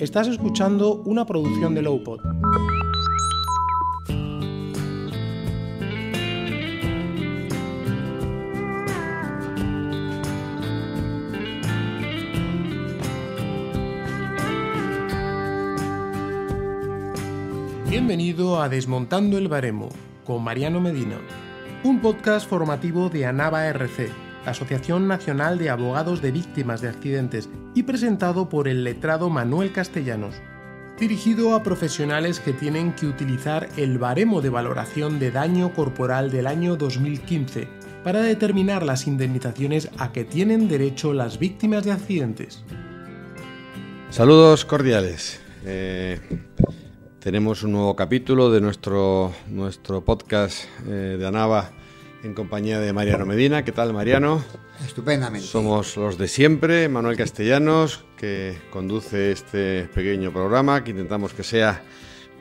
Estás escuchando una producción de Lowpod. Bienvenido a Desmontando el Baremo con Mariano Medina, un podcast formativo de Anava RC Asociación Nacional de Abogados de Víctimas de Accidentes y presentado por el letrado Manuel Castellanos. Dirigido a profesionales que tienen que utilizar el baremo de valoración de daño corporal del año 2015 para determinar las indemnizaciones a que tienen derecho las víctimas de accidentes. Saludos cordiales. Eh, tenemos un nuevo capítulo de nuestro, nuestro podcast eh, de ANAVA en compañía de Mariano Medina. ¿Qué tal, Mariano? Estupendamente. Somos los de siempre, Manuel Castellanos, que conduce este pequeño programa, que intentamos que sea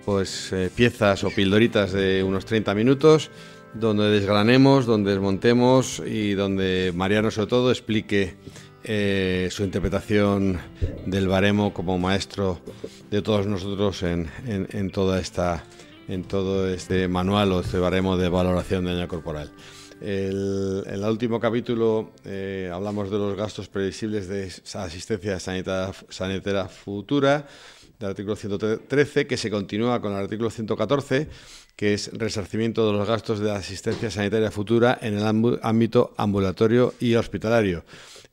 pues eh, piezas o pildoritas de unos 30 minutos, donde desgranemos, donde desmontemos y donde Mariano sobre todo explique eh, su interpretación del baremo como maestro de todos nosotros en, toda esta en todo este manual o este baremo de valoración de daño corporal. El, en el último capítulo eh, hablamos de los gastos previsibles de asistencia sanitaria, sanitaria futura, del artículo 113, que se continúa con el artículo 114, que es resarcimiento de los gastos de asistencia sanitaria futura en el ámbito ambulatorio y hospitalario.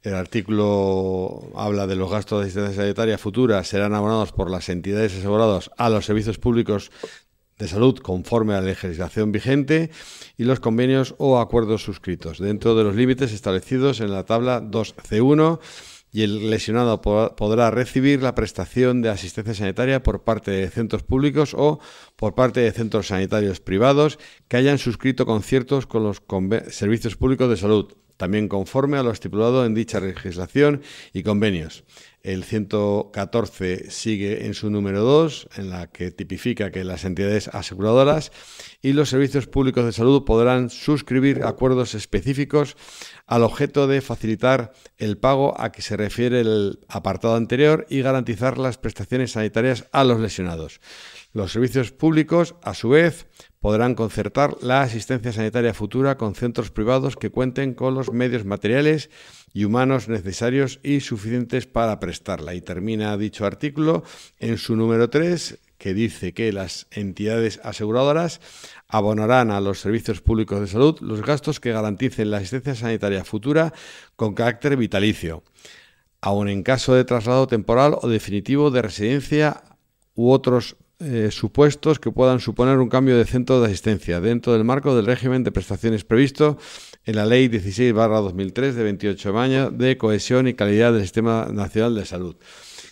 El artículo habla de los gastos de asistencia sanitaria futura serán abonados por las entidades aseguradas a los servicios públicos de salud conforme a la legislación vigente y los convenios o acuerdos suscritos, dentro de los límites establecidos en la tabla 2C1 y el lesionado podrá recibir la prestación de asistencia sanitaria por parte de centros públicos o por parte de centros sanitarios privados que hayan suscrito conciertos con los servicios públicos de salud, también conforme a lo estipulado en dicha legislación y convenios. El 114 sigue en su número 2, en la que tipifica que las entidades aseguradoras y los servicios públicos de salud podrán suscribir acuerdos específicos al objeto de facilitar el pago a que se refiere el apartado anterior y garantizar las prestaciones sanitarias a los lesionados. Los servicios públicos, a su vez, podrán concertar la asistencia sanitaria futura con centros privados que cuenten con los medios materiales y humanos necesarios y suficientes para prestarla. Y termina dicho artículo en su número 3, que dice que las entidades aseguradoras abonarán a los servicios públicos de salud los gastos que garanticen la asistencia sanitaria futura con carácter vitalicio, aun en caso de traslado temporal o definitivo de residencia u otros eh, supuestos que puedan suponer un cambio de centro de asistencia dentro del marco del régimen de prestaciones previsto en la Ley 16-2003 de 28 de mayo de cohesión y calidad del Sistema Nacional de Salud.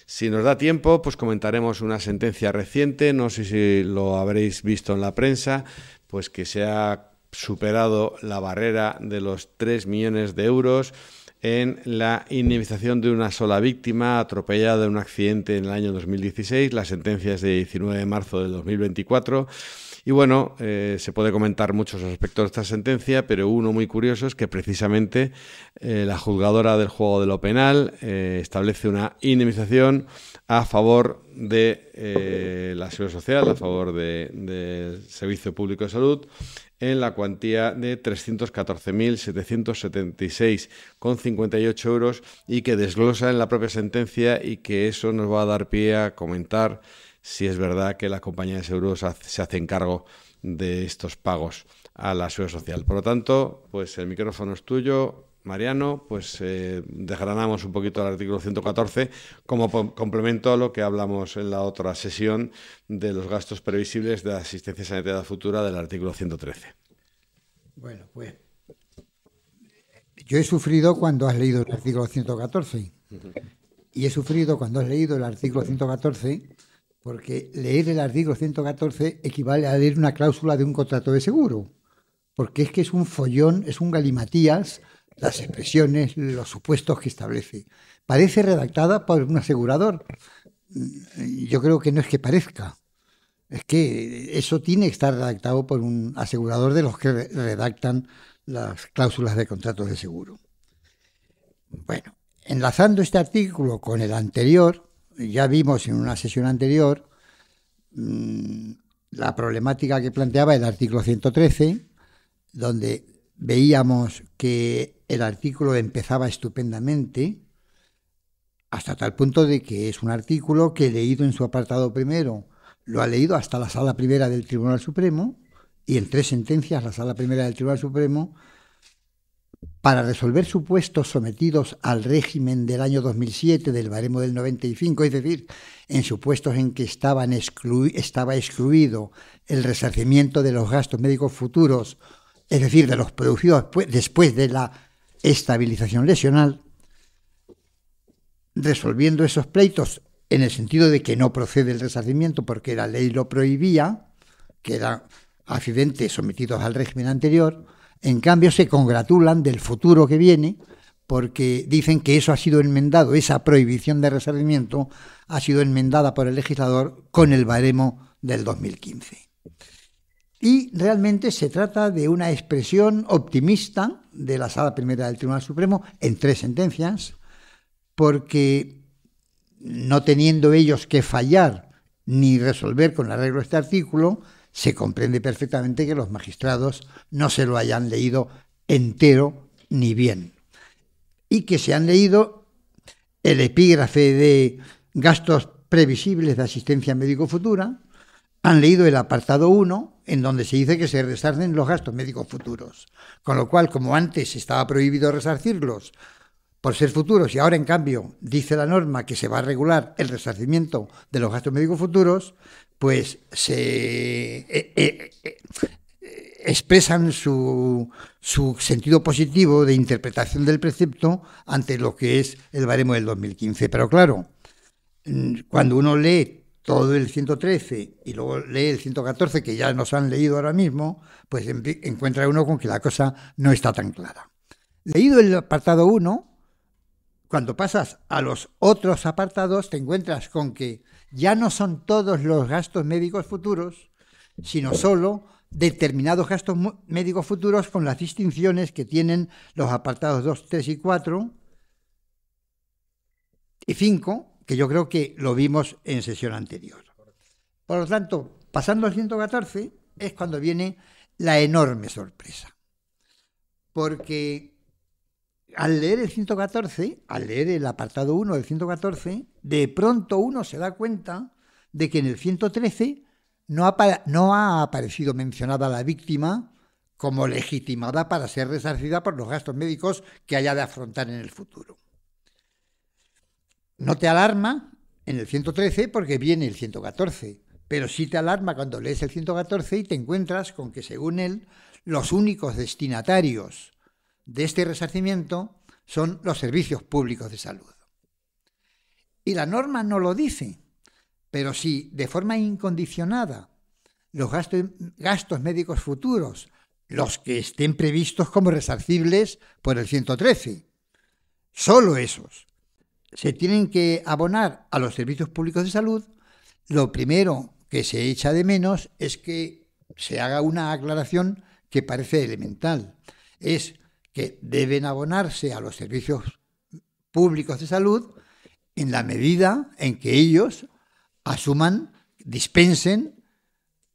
Si nos da tiempo, pues comentaremos una sentencia reciente, no sé si lo habréis visto en la prensa, pues que se ha superado la barrera de los 3 millones de euros en la indemnización de una sola víctima atropellada en un accidente en el año 2016. La sentencia es de 19 de marzo del 2024 y bueno, eh, se puede comentar muchos aspectos de esta sentencia, pero uno muy curioso es que precisamente eh, la juzgadora del juego de lo penal eh, establece una indemnización a favor de la seguridad social, a favor del Servicio Público de Salud, en la cuantía de 314.776,58 euros y que desglosa en la propia sentencia y que eso nos va a dar pie a comentar si es verdad que la compañía de seguros se hace cargo de estos pagos a la seguridad social. Por lo tanto, pues el micrófono es tuyo. Mariano, pues eh, desgranamos un poquito el artículo 114 como complemento a lo que hablamos en la otra sesión de los gastos previsibles de asistencia sanitaria futura del artículo 113. Bueno, pues yo he sufrido cuando has leído el artículo 114 y he sufrido cuando has leído el artículo 114 porque leer el artículo 114 equivale a leer una cláusula de un contrato de seguro. Porque es que es un follón, es un galimatías las expresiones, los supuestos que establece. Parece redactada por un asegurador. Mm, yo creo que no es que parezca. Es que eso tiene que estar redactado por un asegurador de los que redactan las cláusulas de contratos de seguro. Bueno, enlazando este artículo con el anterior, ya vimos en una sesión anterior mm, la problemática que planteaba el artículo 113, donde veíamos que el artículo empezaba estupendamente, hasta tal punto de que es un artículo que leído en su apartado primero, lo ha leído hasta la sala primera del Tribunal Supremo, y en tres sentencias la sala primera del Tribunal Supremo para resolver supuestos sometidos al régimen del año 2007 del baremo del 95, es decir, en supuestos en que estaba excluido el resarcimiento de los gastos médicos futuros, es decir, de los producidos después de la estabilización lesional, resolviendo esos pleitos en el sentido de que no procede el resarcimiento porque la ley lo prohibía, que eran accidentes sometidos al régimen anterior, en cambio, se congratulan del futuro que viene porque dicen que eso ha sido enmendado, esa prohibición de resarcimiento ha sido enmendada por el legislador con el baremo del 2015. Y realmente se trata de una expresión optimista de la Sala Primera del Tribunal Supremo en tres sentencias, porque no teniendo ellos que fallar ni resolver con arreglo este artículo, se comprende perfectamente que los magistrados no se lo hayan leído entero ni bien. Y que se han leído el epígrafe de gastos previsibles de asistencia médico futura, han leído el apartado 1, en donde se dice que se resarcen los gastos médicos futuros. Con lo cual, como antes estaba prohibido resarcirlos por ser futuros, y ahora en cambio dice la norma que se va a regular el resarcimiento de los gastos médicos futuros, pues se eh, eh, eh, expresan su, su, sentido positivo de interpretación del precepto ante lo que es el baremo del 2015. Pero claro, mm, cuando uno lee todo el 113 y luego lee el 114, que ya nos han leído ahora mismo, pues encuentra uno con que la cosa no está tan clara. Leído el apartado 1, cuando pasas a los otros apartados te encuentras con que ya no son todos los gastos médicos futuros, sino solo determinados gastos médicos futuros con las distinciones que tienen los apartados 2, 3 y 4 y 5, que yo creo que lo vimos en sesión anterior. Por lo tanto, pasando al 114 es cuando viene la enorme sorpresa, porque al leer el 114, al leer el apartado 1 del 114, de pronto uno se da cuenta de que en el 113 no ha, aparecido mencionada la víctima como legitimada para ser resarcida por los gastos médicos que haya de afrontar en el futuro. No te alarma en el 113 porque viene el 114, pero sí te alarma cuando lees el 114 y te encuentras con que, según él, los únicos destinatarios de este resarcimiento son los servicios públicos de salud. Y la norma no lo dice, pero si de forma incondicionada los gastos, médicos futuros, los que estén previstos como resarcibles por el 113, solo esos, se tienen que abonar a los servicios públicos de salud, lo primero que se echa de menos es que se haga una aclaración que parece elemental. Es que deben abonarse a los servicios públicos de salud en la medida en que ellos asuman, dispensen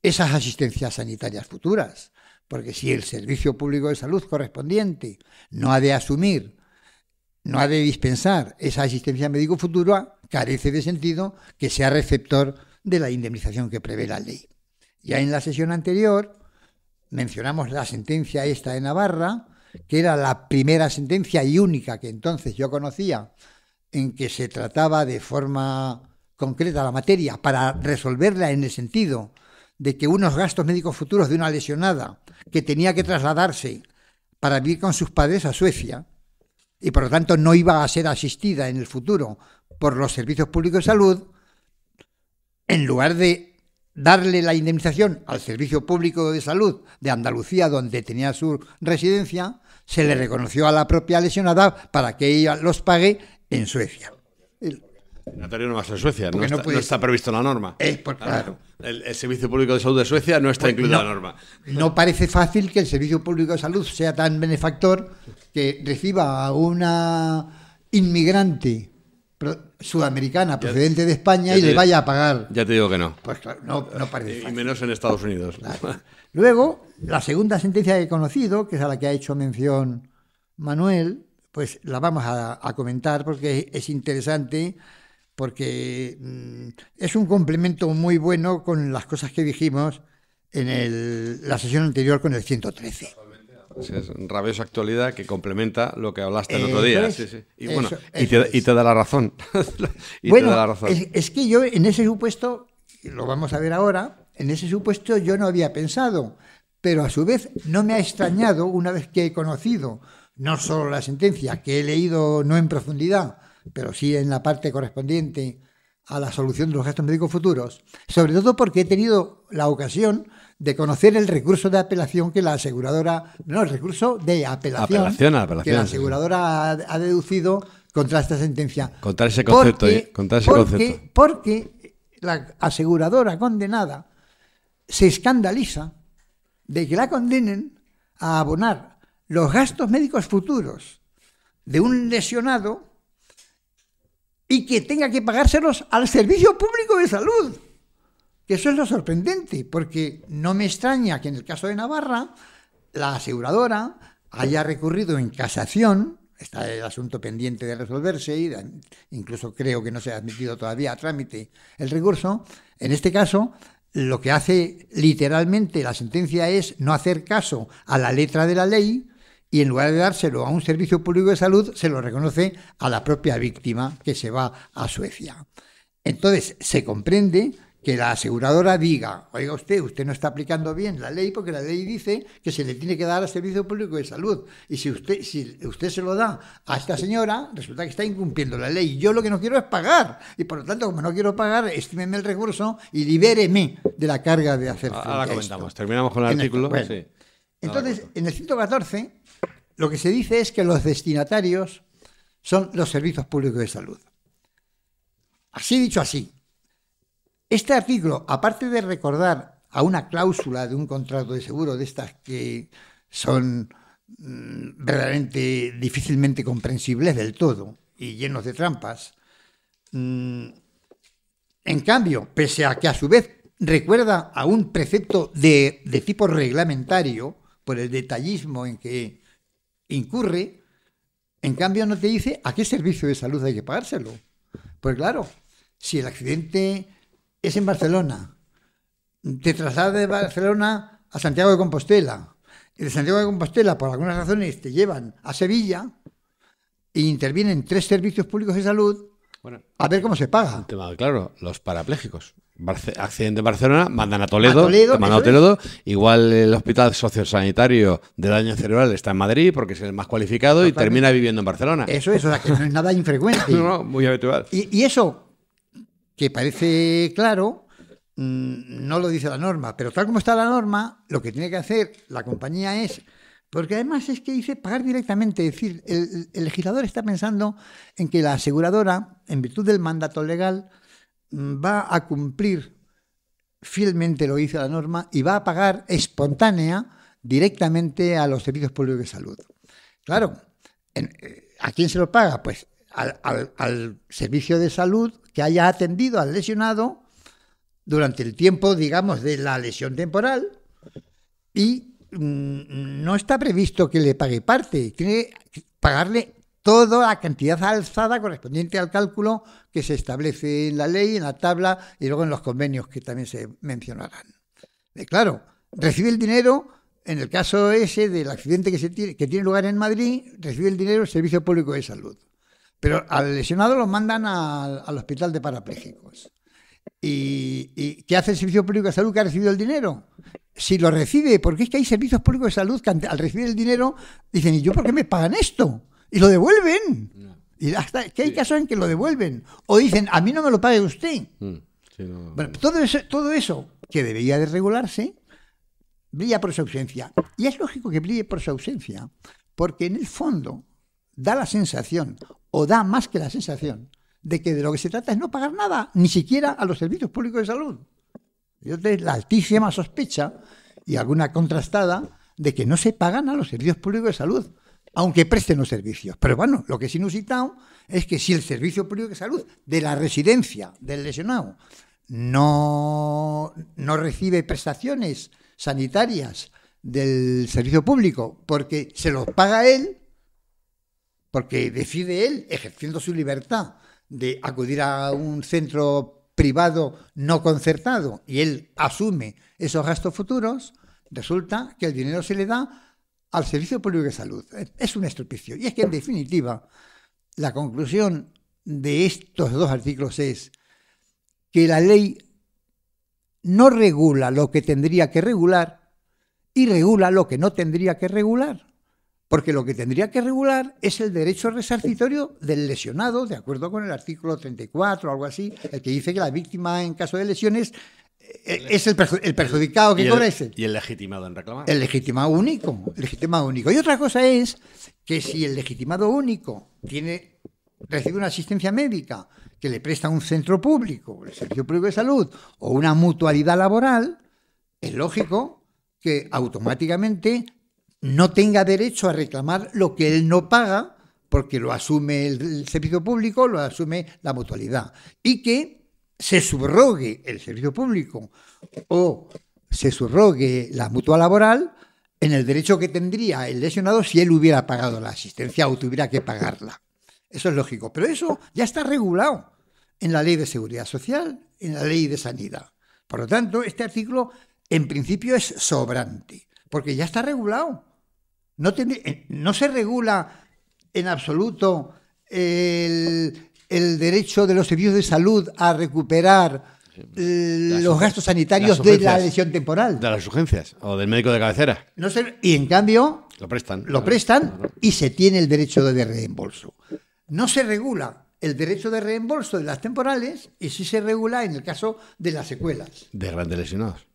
esas asistencias sanitarias futuras. Porque si el servicio público de salud correspondiente no ha de asumir, no ha de dispensar esa asistencia médico futura, carece de sentido que sea receptor de la indemnización que prevé la ley. Ya en la sesión anterior mencionamos la sentencia esta de Navarra, que era la primera sentencia y única que entonces yo conocía en que se trataba de forma concreta la materia para resolverla en el sentido de que unos gastos médicos futuros de una lesionada que tenía que trasladarse para vivir con sus padres a Suecia y por lo tanto no iba a ser asistida en el futuro por los servicios públicos de salud, en lugar de darle la indemnización al Servicio Público de Salud de Andalucía, donde tenía su residencia, se le reconoció a la propia lesionada para que ella los pague en Suecia. El, no va a Suecia, no, está, previsto en previsto la norma. Eh, pues, el, Servicio Público de Salud de Suecia no está pues incluido en la norma. No parece fácil que el Servicio Público de Salud sea tan benefactor que reciba a una inmigrante sudamericana procedente de España y le vaya a pagar. Ya te digo que no. Pues claro, no, eh, parece. Fácil. Y menos en Estados Unidos. Luego, la segunda sentencia que he conocido, que es a la que ha hecho mención Manuel, pues la vamos a, comentar porque es interesante, porque mm, es un complemento muy bueno con las cosas que dijimos en la sesión anterior con el 113 es rabiosa actualidad que complementa lo que hablaste el otro día. Y, te, da la razón. bueno, Es, que yo en ese supuesto, lo vamos a ver ahora, en ese supuesto yo no había pensado, pero a su vez no me ha extrañado una vez que he conocido no solo la sentencia, que he leído no en profundidad, pero sí en la parte correspondiente a la solución de los gastos médicos futuros, sobre todo porque he tenido la ocasión de conocer el recurso de apelación que la aseguradora, no, el recurso de apelación, que la aseguradora ha, deducido contra esta sentencia. Contra ese concepto. Eh, concepto. porque la aseguradora condenada se escandaliza de que la condenen a abonar los gastos médicos futuros de un lesionado y que tenga que pagárselos al servicio público de salud. Que eso es lo sorprendente, porque no me extraña que en el caso de Navarra la aseguradora haya recurrido en casación, está el asunto pendiente de resolverse, y incluso creo que no se ha admitido todavía a trámite el recurso, en este caso lo que hace literalmente la sentencia es no hacer caso a la letra de la ley y en lugar de dárselo a un servicio público de salud, se lo reconoce a la propia víctima que se va a Suecia. Entonces, se comprende que la aseguradora diga, oiga usted, usted no está aplicando bien la ley porque la ley dice que se le tiene que dar al Servicio Público de Salud. Y si usted, si usted se lo da a esta señora, resulta que está incumpliendo la ley. Yo lo que no quiero es pagar. Y por lo tanto, como no quiero pagar, estímeme el recurso y libéreme de la carga de hacer Ahora comentamos, terminamos con el artículo. Entonces, en el 114, lo que se dice es que los destinatarios son los servicios públicos de salud. Así dicho así, este artículo, aparte de recordar a una cláusula de un contrato de seguro de estas que son mm, realmente difícilmente comprensibles del todo y llenos de trampas, mm, en cambio, pese a que a su vez recuerda a un precepto de, de tipo reglamentario por el detallismo en que incurre, en cambio no te dice a qué servicio de salud hay que pagárselo. Pues claro, si el accidente es en Barcelona. Te trasladas de Barcelona a Santiago de Compostela. Y de Santiago de Compostela, por algunas razones, te llevan a Sevilla e intervienen tres servicios públicos de salud a ver cómo se paga. claro, los parapléjicos. accidente en Barcelona, mandan a Toledo, mandan a Toledo. igual el hospital sociosanitario de daño cerebral está en Madrid porque es el más cualificado y termina viviendo en Barcelona. Eso es, que no es nada infrecuente. no, no, muy habitual. y eso, que parece claro, mm, no lo dice la norma, pero tal como está la norma, lo que tiene que hacer la compañía es, porque además es que dice pagar directamente, es decir, el, legislador está pensando en que la aseguradora, en virtud del mandato legal, mm, va a cumplir fielmente lo que dice la norma y va a pagar espontánea directamente a los servicios públicos de salud. Claro, eh, ¿a quién se lo paga? Pues al servicio de salud que haya atendido al lesionado durante el tiempo, digamos, de la lesión temporal y mm, no está previsto que le pague parte, tiene que pagarle toda la cantidad alzada correspondiente al cálculo que se establece en la ley, en la tabla y luego en los convenios que también se mencionarán. Y eh, claro, recibe el dinero, en el caso ese del accidente que, se tiene, que tiene lugar en Madrid, recibe el dinero el Servicio Público de Salud. Pero al lesionado lo mandan al, hospital de parapléjicos. ¿Y, qué hace el Servicio Público de Salud que ha recibido el dinero? Si lo recibe, porque es que hay servicios públicos de salud que al recibir el dinero dicen, ¿y yo por qué me pagan esto? Y lo devuelven. Y hasta que hay casos en que lo devuelven. O dicen, a mí no me lo pague usted. Mm, todo, todo eso que debería de regularse, brilla por su ausencia. Y es lógico que brille por su ausencia, porque en el fondo da la sensación, o da más que la sensación, de que de lo que se trata es no pagar nada, ni siquiera a los servicios públicos de salud. Yo tengo la altísima sospecha y alguna contrastada de que no se pagan a los servicios públicos de salud, aunque presten los servicios. Pero bueno, lo que es inusitado es que si el servicio público de salud de la residencia del lesionado no, no recibe prestaciones sanitarias del servicio público porque se los paga él, porque decide él, ejerciendo su libertad, de acudir a un centro privado no concertado y él asume esos gastos futuros, resulta que el dinero se le da al Servicio Público de Salud. Es un estropicio. Y es que, en definitiva, la conclusión de estos dos artículos es que la ley no regula lo que tendría que regular y regula lo que no tendría que regular porque lo que tendría que regular es el derecho resarcitorio del lesionado, de acuerdo con el artículo 34 o algo así, el que dice que la víctima en caso de lesiones eh, es el, perjudicado que cobra Y el legitimado en reclamar. El legitimado único. El legitimado único. Y otra cosa es que si el legitimado único tiene, recibe una asistencia médica que le presta un centro público, el Servicio Público de Salud, o una mutualidad laboral, es lógico que automáticamente no tenga derecho a reclamar lo que él no paga, porque lo asume el servicio público, lo asume la mutualidad, y que se subrogue el servicio público o se subrogue la mutua laboral en el derecho que tendría el lesionado si él hubiera pagado la asistencia o tuviera que pagarla. Eso es lógico, pero eso ya está regulado en la ley de seguridad social, en la ley de sanidad. Por lo tanto, este artículo en principio es sobrante, porque ya está regulado. Eh, no, se regula en absoluto el, derecho de los servicios de salud a recuperar eh, los gastos sanitarios de la lesión temporal. De las urgencias o del médico de cabecera. No y en cambio... Lo prestan. y se tiene el derecho de reembolso. No se regula el derecho de reembolso de las temporales y sí se regula en el caso de las secuelas. De grandes lesionados.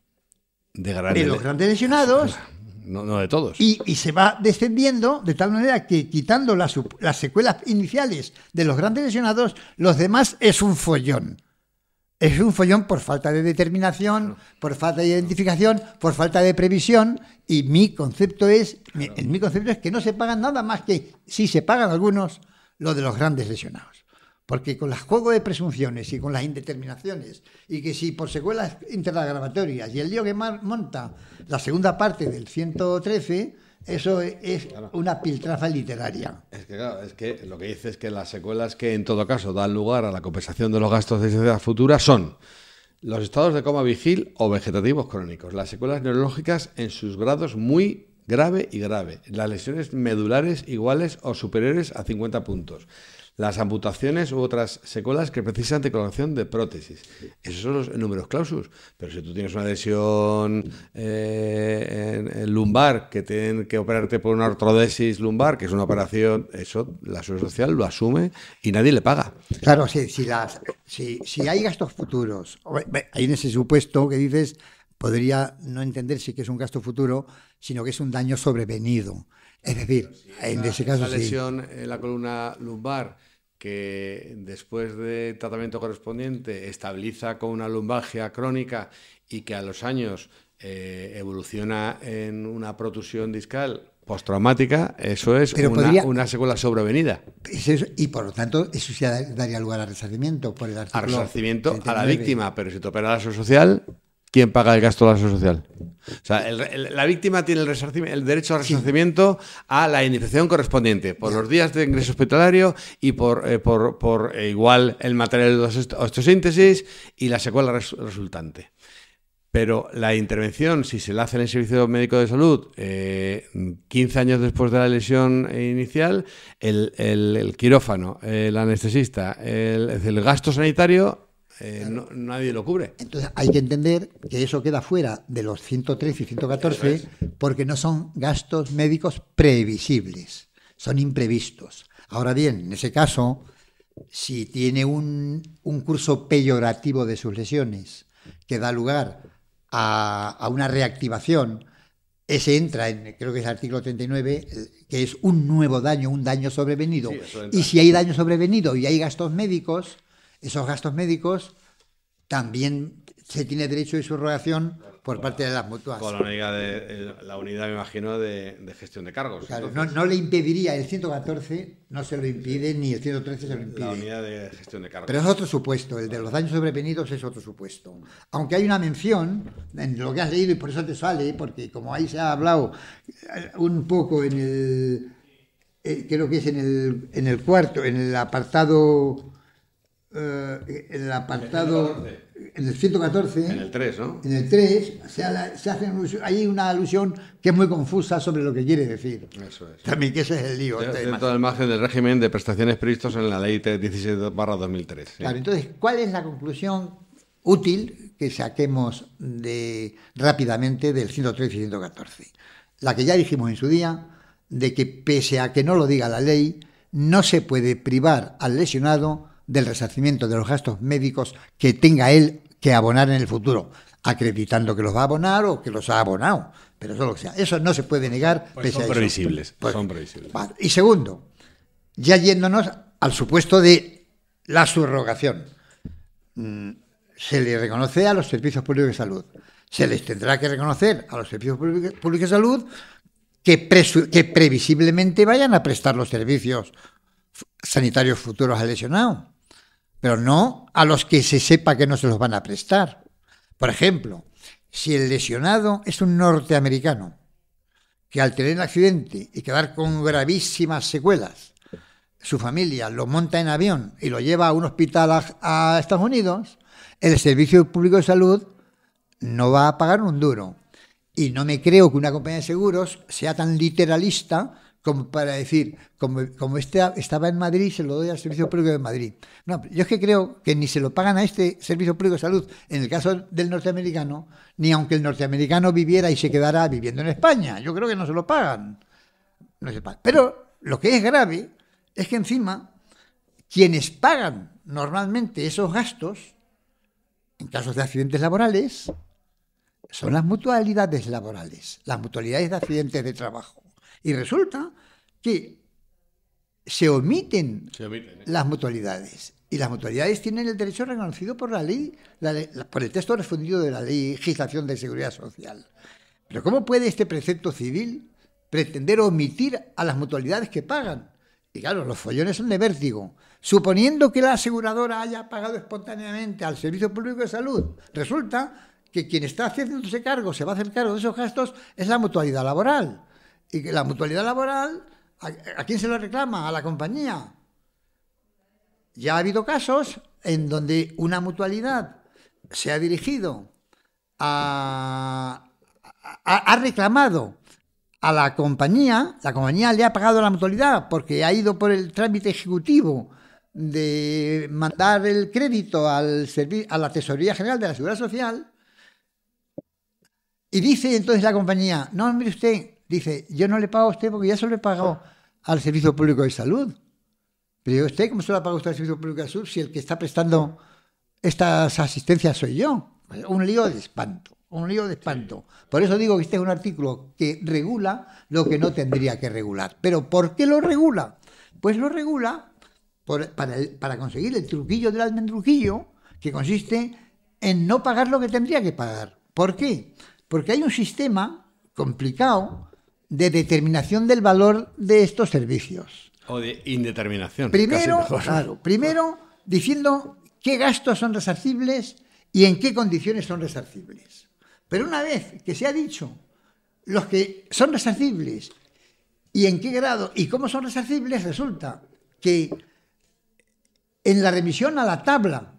De, de los grandes lesionados no, de todos. Y, se va descendiendo de tal manera que quitando las, secuelas iniciales de los grandes lesionados, los demás es un follón. Es un follón por falta de determinación, por falta de identificación, por falta de previsión. Y mi concepto es, mi concepto es que no se pagan nada más que, si se pagan algunos, lo de los grandes lesionados. Porque con las juegos de presunciones y con las indeterminaciones, y que si por secuelas interagravatorias y el lío que monta la segunda parte del 113, eso e-, es una piltrafa literaria. Es que, claro, es que lo que dice es que las secuelas que en todo caso dan lugar a la compensación de los gastos de sociedad futura son los estados de coma vigil o vegetativos crónicos, las secuelas neurológicas en sus grados muy grave y grave, las lesiones medulares iguales o superiores a 50 puntos, las amputaciones u otras secuelas que precisan de colocación de prótesis. Esos son los números clausus. Pero si tú tienes una lesión eh, en, lumbar que tienen que operarte por una ortodesis lumbar, que es una operación, eso la seguridad social lo asume y nadie le paga. Claro, si, si, las, si, si hay gastos futuros, hay en ese supuesto que dices podría no entenderse que es un gasto futuro, sino que es un daño sobrevenido. Es decir, en ese caso... La lesión en la columna lumbar que después de tratamiento correspondiente estabiliza con una lumbagia crónica y que a los años eh, evoluciona en una protusión discal postraumática, eso es una, secuela sobrevenida. y por lo tanto, eso sí daría lugar al resarcimiento por el artículo. Al resarcimiento a la víctima, pero si te opera la social, ¿quién paga el gasto de la social? sea, la víctima tiene el, derecho al resarcimiento a la indemnización correspondiente por los días de ingreso hospitalario y por, eh, eh, igual el material de osteosíntesis y la secuela resultante. Pero la intervención, si se la hace en el Servicio Médico de Salud 15 eh, años después de la lesión inicial, el, quirófano, el anestesista, el gasto sanitario eh, nadie lo cubre. Entonces hay que entender que eso queda fuera de los 113 y 114 porque no son gastos médicos previsibles, son imprevistos. Ahora bien, en ese caso, si tiene un, un curso peyorativo de sus lesiones que da lugar a, una reactivación, ese entra en, creo que es el artículo 39, eh, que es un nuevo daño, un daño sobrevenido. y si hay daño sobrevenido y hay gastos médicos, esos gastos médicos también se tiene derecho su subrogación por parte de las mutuas. Con la unidad, de, eh, la unidad me imagino, de, gestión de cargos. Claro, no, le impediría el 114, no se lo impide, ni el 113 se lo impide. La unidad de gestión de cargos. Pero es otro supuesto, el de los daños sobrevenidos es otro supuesto. Aunque hay una mención en lo que has leído y por eso te sale, porque como ahí se ha hablado eh, un poco en el, eh, creo que es en el, en el cuarto, en el apartado en eh, eh, el apartado. En el 114. En el 3, ¿no? En el 3, se, hace hay una alusión que es muy confusa sobre lo que quiere decir. Eso es. También que ese es el lío. Este Dentro del margen del régimen de prestaciones previstos en la ley 17-2003. entonces, ¿cuál es la conclusión útil que saquemos de, rápidamente del 113 y 114? La que ya dijimos en su día, de que pese a que no lo diga la ley, no se puede privar al lesionado del resarcimiento de los gastos médicos que tenga él que abonar en el futuro, acreditando que los va a abonar o que los ha abonado, pero eso sea. Eso no se puede negar. Pues pese son, a Previsibles, pues, son previsibles. Y segundo, ya yéndonos al supuesto de la subrogación. Mm, se le reconoce a los servicios públicos de salud. Se les tendrá que reconocer a los servicios públicos de salud que, que previsiblemente vayan a prestar los servicios sanitarios futuros al lesionado pero no a los que se sepa que no se los van a prestar. Por ejemplo, si el lesionado es un norteamericano, que al tener un accidente y quedar con gravísimas secuelas, su familia lo monta en avión y lo lleva a un hospital a, a Estados Unidos, el Servicio Público de Salud no va a pagar un duro. Y no me creo que una compañía de seguros sea tan literalista como para decir, como, como este, estaba en Madrid, se lo doy al Servicio Público de Madrid. No, yo es que creo que ni se lo pagan a este Servicio Público de Salud, en el caso del norteamericano, ni aunque el norteamericano viviera y se quedara viviendo en España. Yo creo que no se lo pagan. No se pagan. Pero lo que es grave es que encima quienes pagan normalmente esos gastos, en casos de accidentes laborales, son las mutualidades laborales, las mutualidades de accidentes de trabajo. Y resulta que se omiten, ¿eh? las mutualidades. Y las mutualidades tienen el derecho reconocido por la ley, por el texto refundido de la ley legislación de seguridad social. Pero ¿cómo puede este precepto civil pretender omitir a las mutualidades que pagan? Y claro, los follones son de vértigo. Suponiendo que la aseguradora haya pagado espontáneamente al Servicio Público de Salud, resulta que quien está haciéndose cargo, se va a hacer cargo de esos gastos, es la mutualidad laboral. Y que la mutualidad laboral, ¿a, quién se lo reclama? A la compañía. Ya ha habido casos en donde una mutualidad se ha dirigido a, ha reclamado a la compañía, la compañía le ha pagado la mutualidad porque ha ido por el trámite ejecutivo de mandar el crédito al a la Tesorería General de la Seguridad Social y dice entonces la compañía, no, mire usted, dice, yo no le pago a usted porque ya se lo he pagado al Servicio Público de Salud. Pero yo, ¿usted cómo se lo ha pagado usted al Servicio Público de Salud si el que está prestando estas asistencias soy yo? Un lío de espanto, un lío de espanto. Por eso digo que este es un artículo que regula lo que no tendría que regular. ¿Pero por qué lo regula? Pues lo regula para, para conseguir el truquillo del almendruquillo, que consiste en no pagar lo que tendría que pagar. ¿Por qué? Porque hay un sistema complicado de determinación del valor de estos servicios. O de indeterminación. Primero, primero diciendo qué gastos son resarcibles y en qué condiciones son resarcibles. Pero una vez que se ha dicho los que son resarcibles y en qué grado y cómo son resarcibles, resulta que en la remisión a la tabla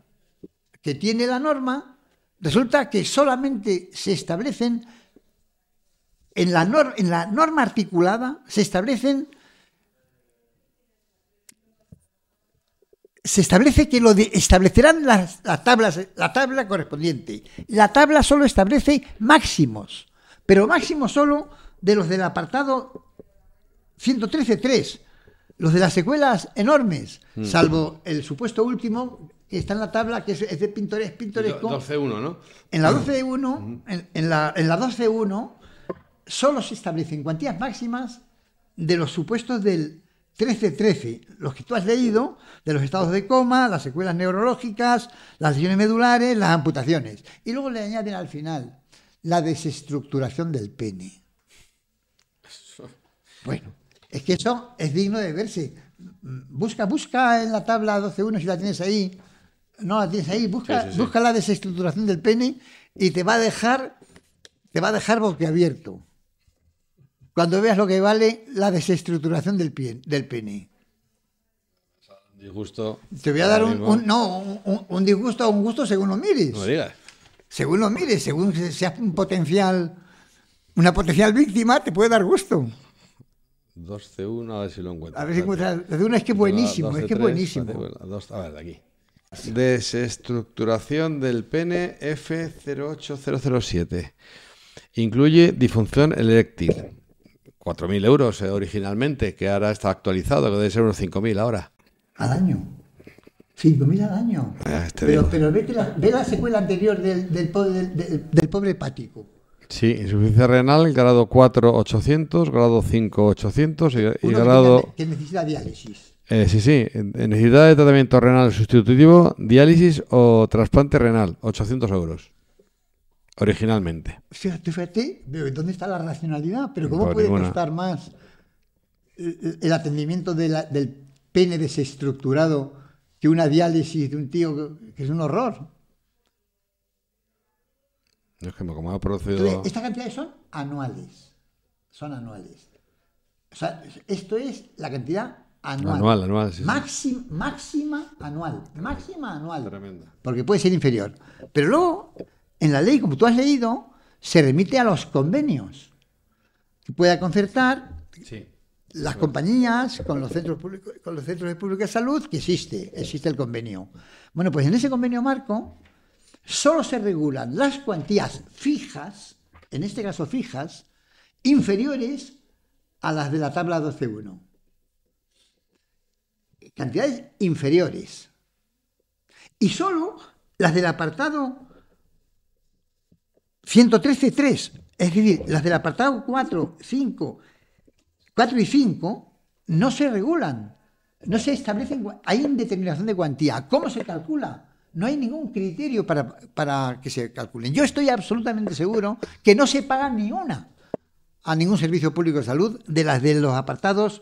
que tiene la norma, resulta que solamente se establecen en la, norma, articulada se establecen se establece que lo establecerán las, tablas, la tabla correspondiente. La tabla solo establece máximos, pero máximos solo de los del apartado 113.3, los de las secuelas enormes, mm. salvo el supuesto último que está en la tabla, que es, de Pintores Pintoresco. ¿no? En la 12.1, mm. mm. en, la, en la 12.1 solo se establecen cuantías máximas de los supuestos del 13-13, los que tú has leído, de los estados de coma, las secuelas neurológicas, las lesiones medulares, las amputaciones. Y luego le añaden al final la desestructuración del pene. Bueno, es que eso es digno de verse. Busca, busca en la tabla 12.1 si la tienes ahí. No la tienes ahí, busca, busca la desestructuración del pene y te va a dejar, te va a dejar boquiabierto cuando veas lo que vale la desestructuración del, pie, del pene. Disgusto. Te voy a dar un, no, un, disgusto o un gusto según lo mires. No digas. Según lo mires, según seas un potencial, una potencial víctima, te puede dar gusto. 2C1, a ver si lo encuentro. A ver si encuentras. De C1 es que buenísimo, es que buenísimo. A, ver, de aquí. Desestructuración del pene F08007. Incluye disfunción eléctrica. 4.000 euros eh, originalmente, que ahora está actualizado, que debe ser unos 5.000 ahora. Al año. 5.000 al año. pero, la, ve la secuela anterior del, del, pobre, del, hepático. Sí, insuficiencia renal, grado 4, 800, grado 5, 800 y, grado... Que necesita diálisis. Eh, sí, sí, necesidad de tratamiento renal sustitutivo, diálisis o trasplante renal, 800 euros originalmente. Fíjate, fíjate, ¿dónde está la racionalidad? Pero ¿cómo puede costar más el atendimiento del pene desestructurado que una diálisis de un tío que es un horror? Es que ha procedido... estas cantidades son anuales. Son anuales. O sea, esto es la cantidad anual. Anual, Máxima, máxima anual. Máxima anual. Tremenda. Porque puede ser inferior. Pero luego en la ley, como tú has leído, se remite a los convenios que pueda concertar las compañías con los centros públicos, con los centros de pública salud que existe, existe el convenio. Bueno, pues en ese convenio marco solo se regulan las cuantías fijas, en este caso fijas, inferiores a las de la tabla 12.1. Cantidades inferiores. Y solo las del apartado 113.3, es decir, las del apartado 4, 5, 4 y 5 no se regulan, no se establecen, hay indeterminación de cuantía. ¿Cómo se calcula? No hay ningún criterio para, para que se calculen. Yo estoy absolutamente seguro que no se paga ni una a ningún servicio público de salud de las de los apartados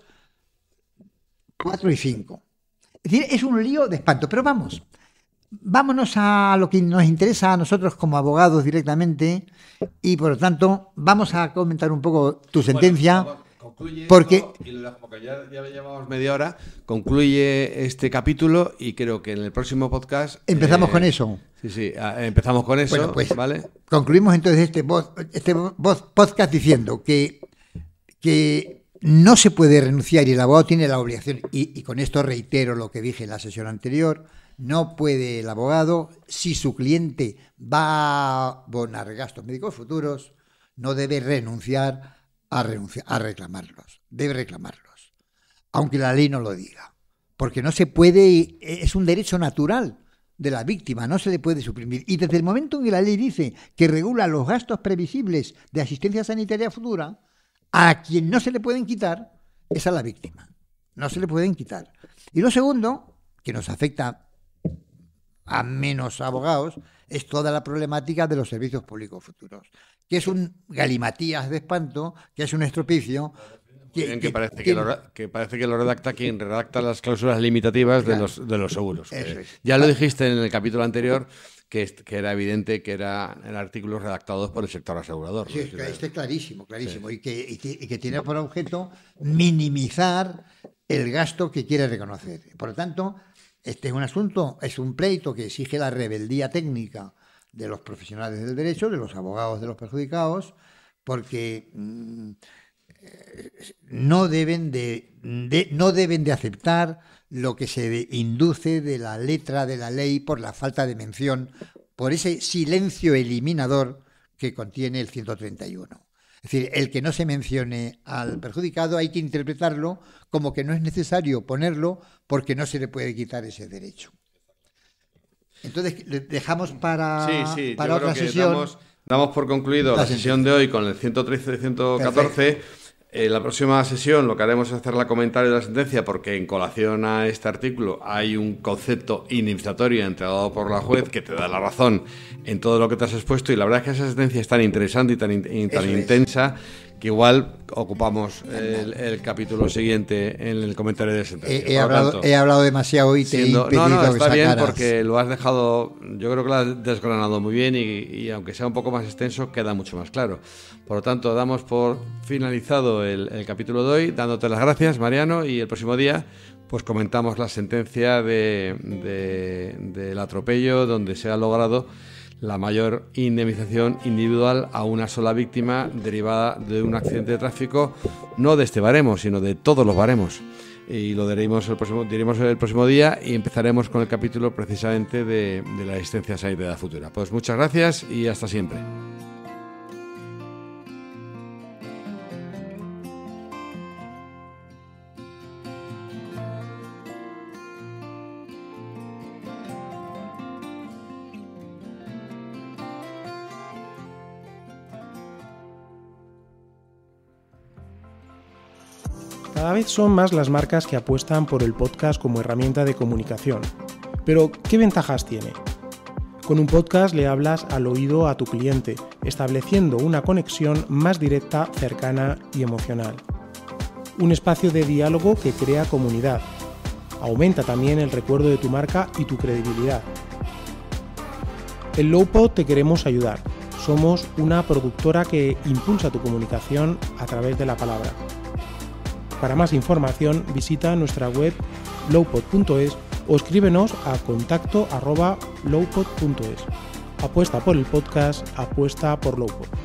4 y 5. Es decir, es un lío de espanto, pero vamos vámonos a lo que nos interesa a nosotros como abogados directamente y por lo tanto vamos a comentar un poco tu sentencia. porque ya, llevamos media hora, concluye este capítulo y creo que en el próximo podcast empezamos eh, con eso. Sí, sí, ah, empezamos con eso, bueno, pues, ¿vale? Concluimos entonces este este podcast diciendo que que no se puede renunciar y el abogado tiene la obligación, y con esto reitero lo que dije en la sesión anterior, no puede el abogado, si su cliente va a abonar gastos médicos futuros, no debe renunciar a, renunciar a reclamarlos, debe reclamarlos, aunque la ley no lo diga, porque no se puede, es un derecho natural de la víctima, no se le puede suprimir. Y desde el momento en que la ley dice que regula los gastos previsibles de asistencia sanitaria futura, a quien no se le pueden quitar es a la víctima. No se le pueden quitar. Y lo segundo, que nos afecta a menos abogados, es toda la problemática de los servicios públicos futuros, que es un galimatías de espanto, que es un estropicio. Que, parece que, lo, redacta quien redacta las cláusulas limitativas de, los, de los seguros. Eh, ya lo dijiste en el capítulo anterior, que, era evidente que eran artículos redactados por el sector asegurador. Sí, este clarísimo, clarísimo, y, que, que, y, que, tiene por objeto minimizar el gasto que quiere reconocer. Por lo tanto, este es un asunto, es un pleito que exige la rebeldía técnica de los profesionales del derecho, de los abogados de los perjudicados, porque mm, no, deben de, no deben de aceptar lo que se induce de la letra de la ley por la falta de mención, por ese silencio eliminador que contiene el 131. Es decir, el que no se mencione al perjudicado hay que interpretarlo como que no es necesario ponerlo porque no se le puede quitar ese derecho. Entonces, dejamos para, sí, sí, para otra sesión. Damos, damos, por concluido la, sesión de hoy con el 113 y 114. En eh, la próxima sesión lo que haremos es hacer la comentario de la sentencia porque en colación a este artículo hay un concepto iniciatorio entregado por la juez que te da la razón en todo lo que te has expuesto y la verdad es que esa sentencia es tan interesante y tan, intensa que igual ocupamos el, capítulo siguiente en el comentario de sentencia. He, hablado, demasiado y te siendo, he No, no, está bien porque lo has dejado, yo creo que lo has desgranado muy bien y, aunque sea un poco más extenso, queda mucho más claro. Por lo tanto, damos por finalizado el, capítulo de hoy, dándote las gracias, Mariano, y el próximo día pues comentamos la sentencia del atropello donde se ha logrado la mayor indemnización individual a una sola víctima derivada de un accidente de tráfico, no de este baremo, sino de todos los baremos. Y lo diremos el próximo, día y empezaremos con el capítulo precisamente de, de la asistencia sanitaria futura. Pues muchas gracias y hasta siempre. Cada vez son más las marcas que apuestan por el podcast como herramienta de comunicación. Pero, ¿qué ventajas tiene? Con un podcast le hablas al oído a tu cliente, estableciendo una conexión más directa, cercana y emocional. Un espacio de diálogo que crea comunidad. Aumenta también el recuerdo de tu marca y tu credibilidad. En Lowpod te queremos ayudar. Somos una productora que impulsa tu comunicación a través de la palabra. Para más información visita nuestra web lowpod.es o escríbenos a contacto Apuesta por el podcast, apuesta por Lowpod.